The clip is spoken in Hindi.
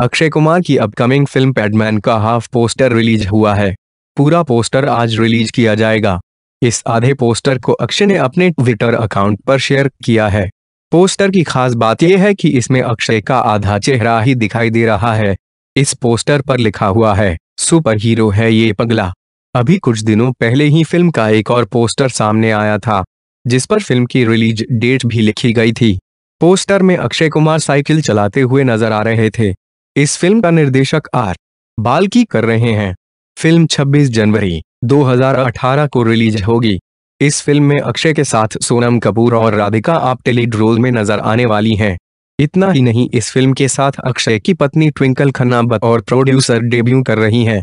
अक्षय कुमार की अपकमिंग फिल्म पैडमैन का हाफ पोस्टर रिलीज हुआ है पूरा पोस्टर आज रिलीज किया जाएगा इस आधे पोस्टर को अक्षय ने अपने ट्विटर अकाउंट पर शेयर किया है पोस्टर की खास बात यह है कि इसमें अक्षय का आधा चेहरा ही दिखाई दे रहा है इस पोस्टर पर लिखा हुआ है सुपर हीरो है ये पगला अभी कुछ दिनों पहले ही फिल्म का एक और पोस्टर सामने आया था जिस पर फिल्म की रिलीज डेट भी लिखी गई थी पोस्टर में अक्षय कुमार साइकिल चलाते हुए नजर आ रहे थे इस फिल्म का निर्देशक आर बाल्की कर रहे हैं फिल्म 26 जनवरी 2018 को रिलीज होगी इस फिल्म में अक्षय के साथ सोनम कपूर और राधिका आप टेलीड रोल में नजर आने वाली हैं इतना ही नहीं इस फिल्म के साथ अक्षय की पत्नी ट्विंकल खन्ना और प्रोड्यूसर डेब्यू कर रही हैं